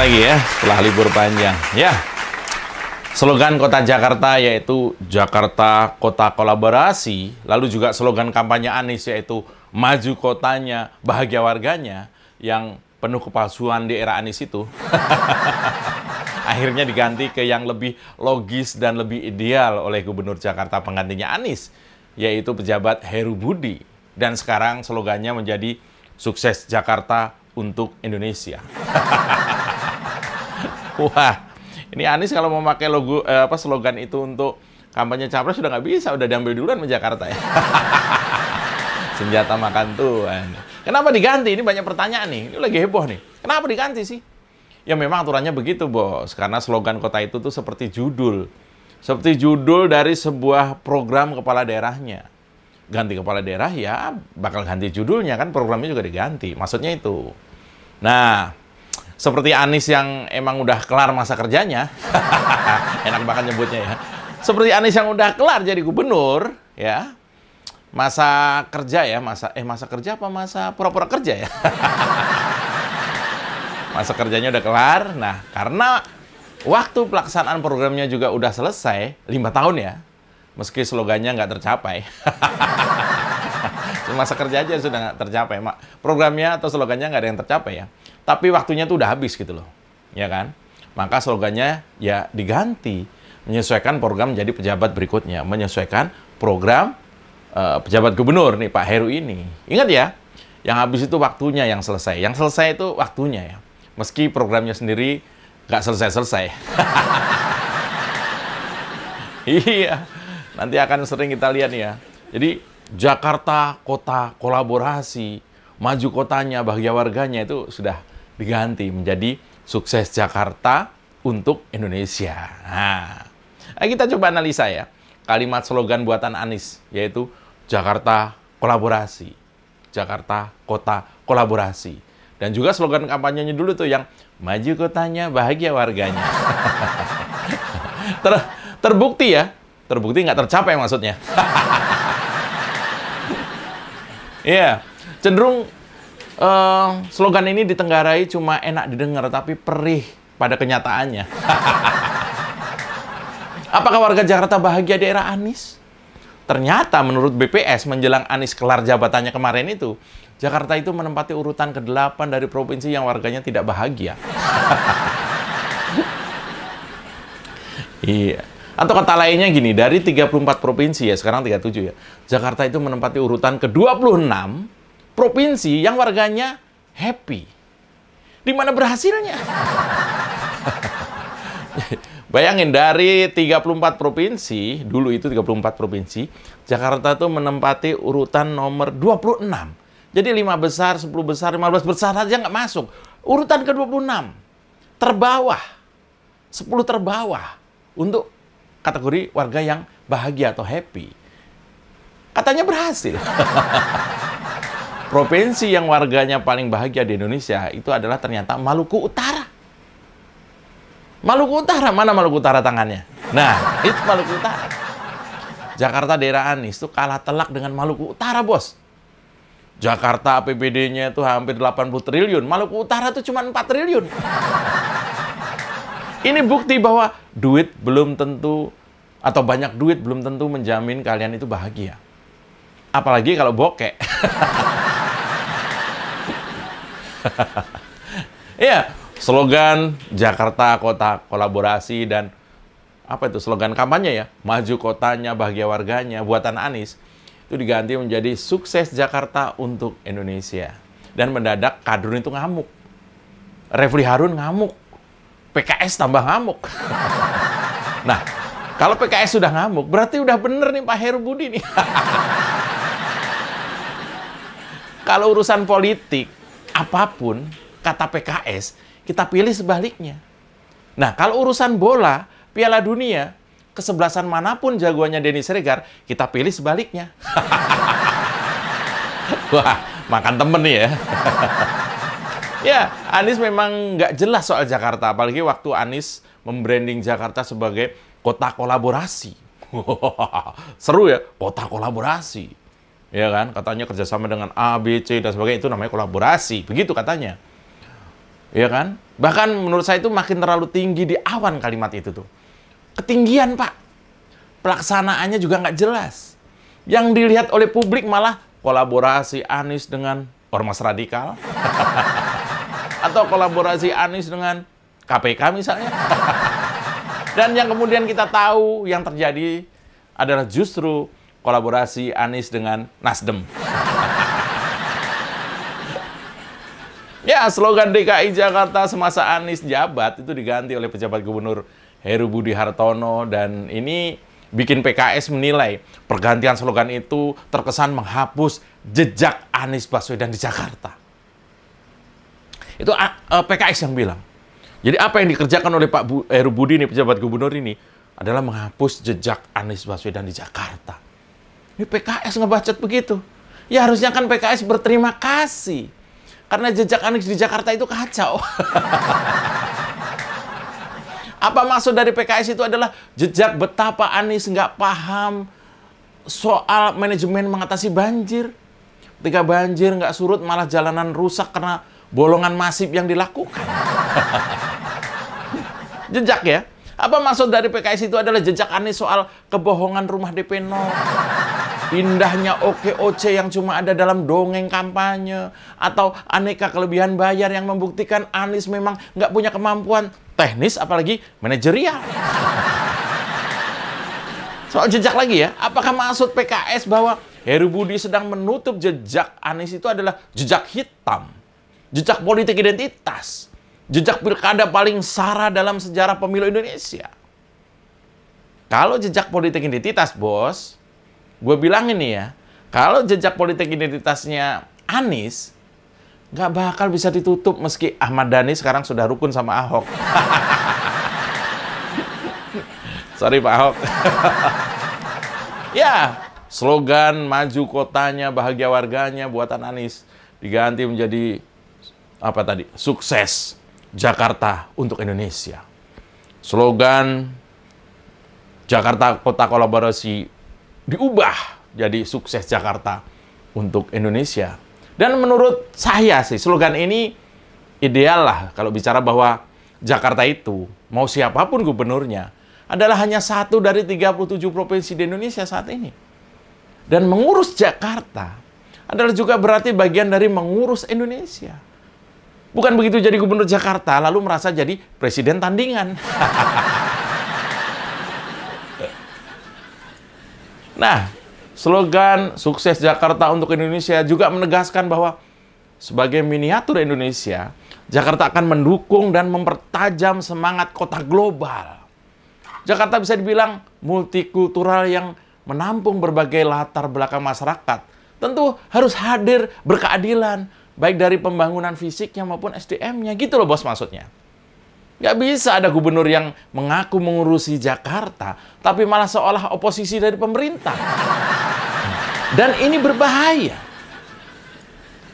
lagi ya setelah libur panjang. Ya, slogan kota Jakarta yaitu Jakarta Kota Kolaborasi, lalu juga slogan kampanye Anies yaitu Maju Kotanya, Bahagia Warganya, yang penuh kepalsuan di era Anies itu. Akhirnya diganti ke yang lebih logis dan lebih ideal oleh Gubernur Jakarta penggantinya Anies, yaitu pejabat Heru Budi. Dan sekarang slogannya menjadi Sukses Jakarta untuk Indonesia. Wah, ini Anies kalau mau pakai logo eh, apa slogan itu untuk kampanye capres sudah nggak bisa, udah diambil duluan di Jakarta ya. Senjata makan tuan. Kenapa diganti? Ini banyak pertanyaan nih. Ini lagi heboh nih. Kenapa diganti sih? Ya memang aturannya begitu, Bos. Karena slogan kota itu tuh seperti judul. Seperti judul dari sebuah program kepala daerahnya. Ganti kepala daerah ya bakal ganti judulnya kan programnya juga diganti. Maksudnya itu. Nah, seperti Anies yang emang udah kelar masa kerjanya. Enak banget nyebutnya ya. Seperti Anies yang udah kelar jadi gubernur, ya. Masa kerja ya, masa eh masa kerja apa masa pura-pura kerja ya? masa kerjanya udah kelar. Nah, karena waktu pelaksanaan programnya juga udah selesai, lima tahun ya. Meski slogannya nggak tercapai. masa kerja aja sudah nggak tercapai, Mak. Programnya atau slogannya nggak ada yang tercapai ya tapi waktunya tuh udah habis gitu loh. Ya kan? Maka slogannya ya diganti menyesuaikan program jadi pejabat berikutnya, menyesuaikan program uh, pejabat gubernur nih Pak Heru ini. Ingat ya, yang habis itu waktunya yang selesai. Yang selesai itu waktunya ya. Meski programnya sendiri nggak selesai-selesai. iya, nanti akan sering kita lihat ya. Jadi Jakarta kota kolaborasi, maju kotanya, bahagia warganya itu sudah diganti menjadi Sukses Jakarta untuk Indonesia. Nah, kita coba analisa ya. Kalimat slogan buatan Anies yaitu Jakarta kolaborasi. Jakarta kota kolaborasi. Dan juga slogan kampanyenya dulu tuh yang maju kotanya, bahagia warganya. Ter terbukti ya, terbukti nggak tercapai maksudnya. Iya, yeah. cenderung uh, slogan ini ditenggarai cuma enak didengar tapi perih pada kenyataannya. Apakah warga Jakarta bahagia di era Anies? Ternyata menurut BPS menjelang Anies kelar jabatannya kemarin itu, Jakarta itu menempati urutan ke-8 dari provinsi yang warganya tidak bahagia. iya. Atau kata lainnya gini, dari 34 provinsi ya, sekarang 37 ya, Jakarta itu menempati urutan ke-26 provinsi yang warganya happy. Di mana berhasilnya? Bayangin dari 34 provinsi, dulu itu 34 provinsi, Jakarta itu menempati urutan nomor 26. Jadi 5 besar, 10 besar, 15 besar saja nggak masuk. Urutan ke-26. Terbawah. 10 terbawah untuk kategori warga yang bahagia atau happy. Katanya berhasil. Provinsi yang warganya paling bahagia di Indonesia itu adalah ternyata Maluku Utara. Maluku Utara, mana Maluku Utara tangannya? Nah, itu Maluku Utara. Jakarta daerah Anies itu kalah telak dengan Maluku Utara, Bos. Jakarta APBD-nya itu hampir 80 triliun, Maluku Utara itu cuma 4 triliun. Ini bukti bahwa duit belum tentu atau banyak duit belum tentu menjamin kalian itu bahagia. Apalagi kalau bokeh. Iya, slogan Jakarta Kota Kolaborasi dan apa itu slogan kampanye ya, maju kotanya, bahagia warganya, buatan Anies itu diganti menjadi sukses Jakarta untuk Indonesia. Dan mendadak Kadrun itu ngamuk. Refli Harun ngamuk. PKS tambah ngamuk. nah, kalau PKS sudah ngamuk, berarti udah bener nih Pak Heru Budi nih. kalau urusan politik, apapun kata PKS, kita pilih sebaliknya. Nah, kalau urusan bola, Piala Dunia, kesebelasan manapun jagoannya Denis Siregar, kita pilih sebaliknya. Wah, makan temen nih ya. ya, Anies memang nggak jelas soal Jakarta, apalagi waktu Anies membranding Jakarta sebagai kota kolaborasi. Seru ya, kota kolaborasi ya kan? Katanya kerjasama dengan A, B, C dan sebagainya itu namanya kolaborasi, begitu katanya, ya kan? Bahkan menurut saya itu makin terlalu tinggi di awan kalimat itu tuh, ketinggian pak, pelaksanaannya juga nggak jelas. Yang dilihat oleh publik malah kolaborasi Anies dengan ormas radikal, atau kolaborasi Anies dengan KPK misalnya. Dan yang kemudian kita tahu yang terjadi adalah justru kolaborasi Anies dengan Nasdem. ya, slogan DKI Jakarta semasa Anies jabat itu diganti oleh pejabat gubernur Heru Budi Hartono dan ini bikin PKS menilai pergantian slogan itu terkesan menghapus jejak Anies Baswedan di Jakarta. Itu ah, eh, PKS yang bilang. Jadi apa yang dikerjakan oleh Pak Heru Budi ini pejabat gubernur ini adalah menghapus jejak Anies Baswedan di Jakarta. Ini PKS ngebacot begitu. Ya harusnya kan PKS berterima kasih. Karena jejak Anies di Jakarta itu kacau. Apa maksud dari PKS itu adalah jejak betapa Anies nggak paham soal manajemen mengatasi banjir. Ketika banjir nggak surut malah jalanan rusak karena bolongan masif yang dilakukan. jejak ya. Apa maksud dari PKS itu adalah jejak Anies soal kebohongan rumah DP 0. Indahnya OKOC yang cuma ada dalam dongeng kampanye. Atau aneka kelebihan bayar yang membuktikan Anies memang nggak punya kemampuan teknis apalagi manajerial. Soal jejak lagi ya, apakah maksud PKS bahwa Heru Budi sedang menutup jejak Anies itu adalah jejak hitam, jejak politik identitas, jejak pilkada paling sara dalam sejarah pemilu Indonesia? Kalau jejak politik identitas, bos, gue bilang ini ya, kalau jejak politik identitasnya Anies, nggak bakal bisa ditutup meski Ahmad Dhani sekarang sudah rukun sama Ahok. Sorry Pak Ahok. ya, slogan maju kotanya bahagia warganya buatan Anies diganti menjadi apa tadi? Sukses Jakarta untuk Indonesia. Slogan Jakarta Kota Kolaborasi diubah jadi sukses Jakarta untuk Indonesia. Dan menurut saya sih slogan ini ideal lah kalau bicara bahwa Jakarta itu mau siapapun gubernurnya adalah hanya satu dari 37 provinsi di Indonesia saat ini. Dan mengurus Jakarta adalah juga berarti bagian dari mengurus Indonesia. Bukan begitu jadi gubernur Jakarta lalu merasa jadi presiden tandingan. Nah, slogan sukses Jakarta untuk Indonesia juga menegaskan bahwa sebagai miniatur Indonesia, Jakarta akan mendukung dan mempertajam semangat kota global. Jakarta bisa dibilang multikultural yang menampung berbagai latar belakang masyarakat. Tentu harus hadir berkeadilan, baik dari pembangunan fisiknya maupun SDM-nya. Gitu loh bos maksudnya. Gak bisa ada gubernur yang mengaku mengurusi Jakarta, tapi malah seolah oposisi dari pemerintah. Dan ini berbahaya.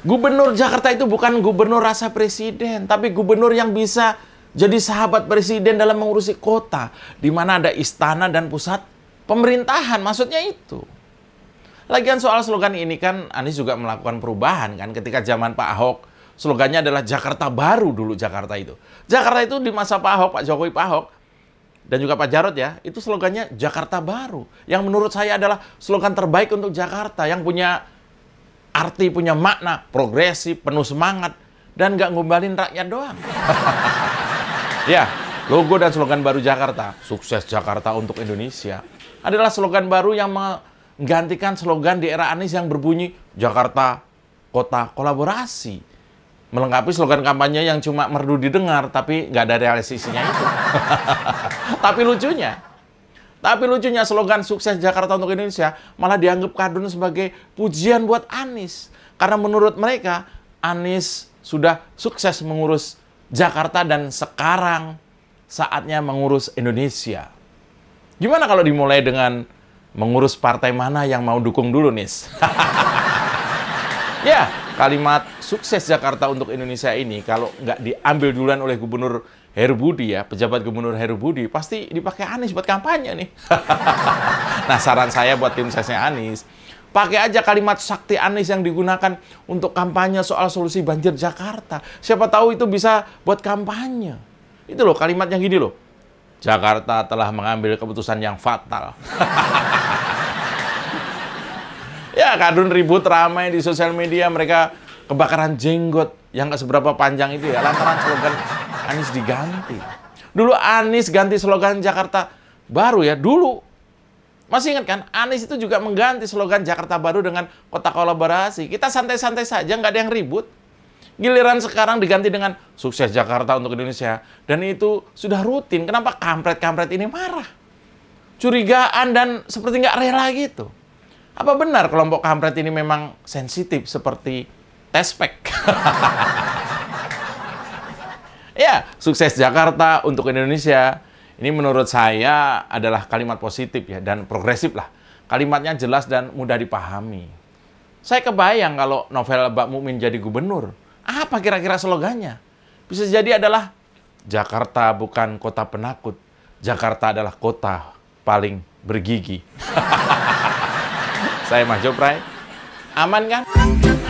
Gubernur Jakarta itu bukan gubernur rasa presiden, tapi gubernur yang bisa jadi sahabat presiden dalam mengurusi kota, di mana ada istana dan pusat pemerintahan. Maksudnya itu. Lagian soal slogan ini kan Anies juga melakukan perubahan kan ketika zaman Pak Ahok slogannya adalah Jakarta baru dulu Jakarta itu. Jakarta itu di masa Pak Ahok, Pak Jokowi Pak Ahok dan juga Pak Jarot ya, itu slogannya Jakarta baru. Yang menurut saya adalah slogan terbaik untuk Jakarta yang punya arti, punya makna, progresif, penuh semangat dan nggak ngembalin rakyat doang. ya, logo dan slogan baru Jakarta, sukses Jakarta untuk Indonesia adalah slogan baru yang menggantikan slogan di era Anies yang berbunyi Jakarta kota kolaborasi melengkapi slogan kampanye yang cuma merdu didengar tapi nggak ada realisasinya itu. tapi lucunya, tapi lucunya slogan sukses Jakarta untuk Indonesia malah dianggap kadun sebagai pujian buat Anies karena menurut mereka Anies sudah sukses mengurus Jakarta dan sekarang saatnya mengurus Indonesia. Gimana kalau dimulai dengan mengurus partai mana yang mau dukung dulu, Nis? ya, yeah kalimat sukses Jakarta untuk Indonesia ini kalau nggak diambil duluan oleh Gubernur Heru Budi ya, pejabat Gubernur Heru Budi pasti dipakai Anies buat kampanye nih. nah saran saya buat tim suksesnya Anies, pakai aja kalimat sakti Anies yang digunakan untuk kampanye soal solusi banjir Jakarta. Siapa tahu itu bisa buat kampanye. Itu loh kalimat yang gini loh. Jakarta telah mengambil keputusan yang fatal. kadun ribut ramai di sosial media mereka kebakaran jenggot yang gak seberapa panjang itu ya lantaran slogan Anies diganti. Dulu Anies ganti slogan Jakarta Baru ya, dulu masih ingat kan, Anies itu juga mengganti slogan Jakarta Baru dengan kota kolaborasi. Kita santai-santai saja, nggak ada yang ribut. Giliran sekarang diganti dengan sukses Jakarta untuk Indonesia. Dan itu sudah rutin. Kenapa kampret-kampret ini marah? Curigaan dan seperti nggak rela gitu. Apa benar kelompok kampret ini memang sensitif seperti tespek? ya, sukses Jakarta untuk Indonesia. Ini menurut saya adalah kalimat positif ya dan progresif lah. Kalimatnya jelas dan mudah dipahami. Saya kebayang kalau novel Mbak Mumin jadi gubernur, apa kira-kira slogannya? Bisa jadi adalah Jakarta bukan kota penakut, Jakarta adalah kota paling bergigi. Saya Mas Jopray. Aman kan?